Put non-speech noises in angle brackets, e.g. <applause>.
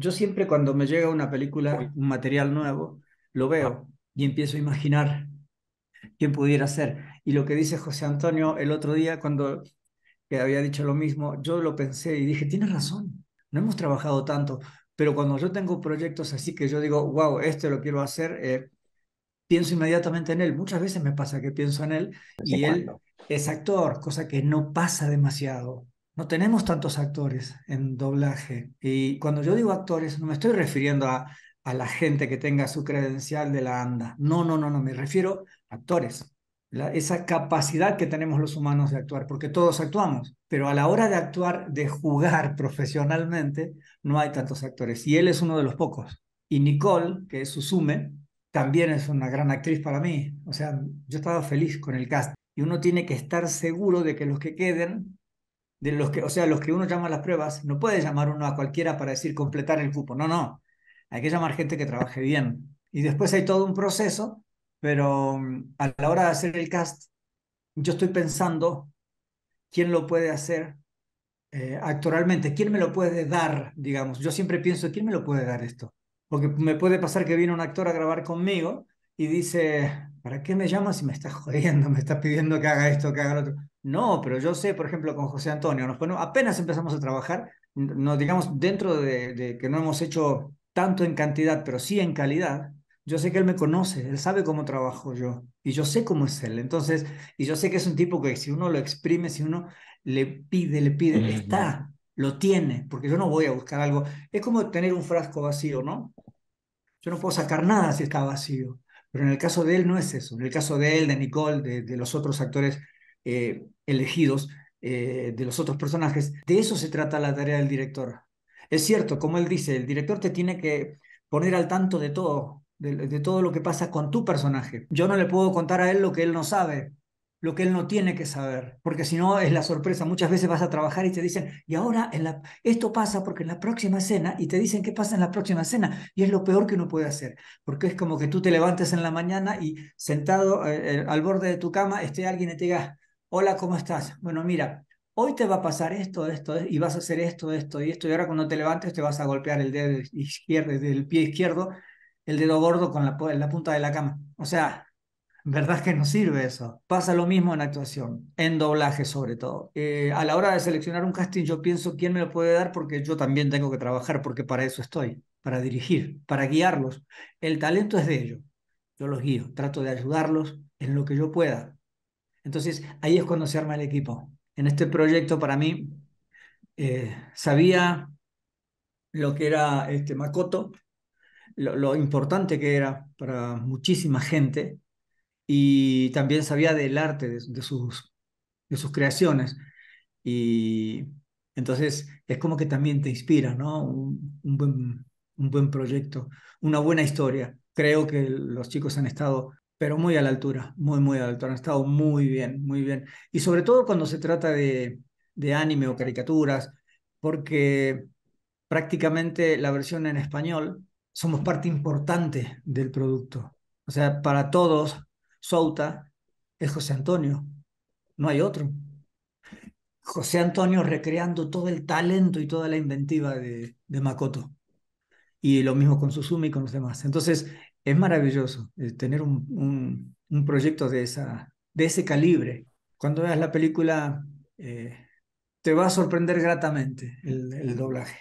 Yo siempre cuando me llega una película, un material nuevo, lo veo ah. y empiezo a imaginar quién pudiera ser. Y lo que dice José Antonio el otro día cuando que había dicho lo mismo, yo lo pensé y dije, tiene razón, no hemos trabajado tanto, pero cuando yo tengo proyectos así que yo digo, wow, este lo quiero hacer, eh, pienso inmediatamente en él. Muchas veces me pasa que pienso en él y él es actor, cosa que no pasa demasiado no tenemos tantos actores en doblaje. Y cuando yo digo actores, no me estoy refiriendo a, la gente que tenga su credencial de la ANDA. No, no, no, no, me refiero a actores. esa capacidad que tenemos los humanos de actuar, porque todos actuamos, pero a la hora de actuar, de jugar <laughs> profesionalmente, no hay tantos actores. Y él es uno de los pocos. Y Nicole, que es su Susume, también es una gran actriz para mí. O sea, yo estaba feliz con el cast. Y uno tiene que estar seguro de que los que queden de los que, o sea, los que uno llama a las pruebas, no puede llamar uno a cualquiera para decir completar el cupo, no, no, hay que llamar gente que trabaje bien. Y después hay todo un proceso, pero mm, a la hora de hacer el cast, yo estoy pensando quién lo puede hacer eh, actualmente, quién me lo puede dar, digamos. Yo siempre pienso, ¿quién me lo puede dar esto? Porque me puede pasar que viene un actor a grabar conmigo y dice, ¿para qué me llamas si me estás jodiendo, me estás pidiendo que haga esto, que haga lo otro? No, pero yo sé, por ejemplo, con José Antonio, nos apenas empezamos a trabajar, no, digamos, dentro de, que no hemos hecho tanto en cantidad, pero sí en calidad, yo sé que él me conoce, él sabe cómo trabajo yo y yo sé cómo es él. Entonces, y yo sé que es un tipo que si uno lo exprime, si uno le pide, le pide, está, lo tiene, porque yo no voy a buscar algo. Es como tener un frasco vacío, ¿no? Yo no puedo sacar nada si está vacío, pero en el caso de él no es eso. En el caso de él, de Nicole, de los otros actores eh, elegidos eh, de los otros personajes. De eso se trata la tarea del director. Es cierto, como él dice, el director te tiene que poner al tanto de todo, de, todo lo que pasa con tu personaje. Yo no le puedo contar a él lo que él no sabe, lo que él no tiene que saber, porque si no es la sorpresa. Muchas veces vas a trabajar y te dicen, y ahora esto pasa porque en la próxima escena, y te dicen qué pasa en la próxima escena, y es lo peor que uno puede hacer, porque es como que tú te levantes en la mañana y sentado eh, al borde de tu cama esté alguien y te diga, hola, ¿cómo estás? Bueno, mira, hoy te va a pasar esto, esto, y vas a hacer esto, esto y esto, y ahora cuando te levantes te vas a golpear el dedo izquierdo, el pie izquierdo, el dedo gordo con la, punta de la cama. O sea, ¿verdad que no sirve eso? Pasa lo mismo en actuación, en doblaje sobre todo. Eh, a la hora de seleccionar un casting yo pienso quién me lo puede dar porque yo también tengo que trabajar, porque para eso estoy, para dirigir, para guiarlos. El talento es de ellos. Yo los guío, trato de ayudarlos en lo que yo pueda, entonces ahí es cuando se arma el equipo. En este proyecto para mí eh, sabía lo que era este Makoto, lo, importante que era para muchísima gente y también sabía del arte de, sus, de sus creaciones. Y entonces es como que también te inspira, ¿no? un buen proyecto, una buena historia. Creo que los chicos han estado pero muy a la altura, muy, muy a la altura. Han estado muy bien, muy bien. Y sobre todo cuando se trata de, de anime o caricaturas, porque prácticamente la versión en español somos parte importante del producto. O sea, para todos, Souta es José Antonio, no hay otro. José Antonio recreando todo el talento y toda la inventiva de, de Makoto. Y lo mismo con Suzumi y con los demás. Entonces, es maravilloso eh, tener un, proyecto de, esa, de ese calibre. Cuando veas la película, eh, te va a sorprender gratamente el, el doblaje.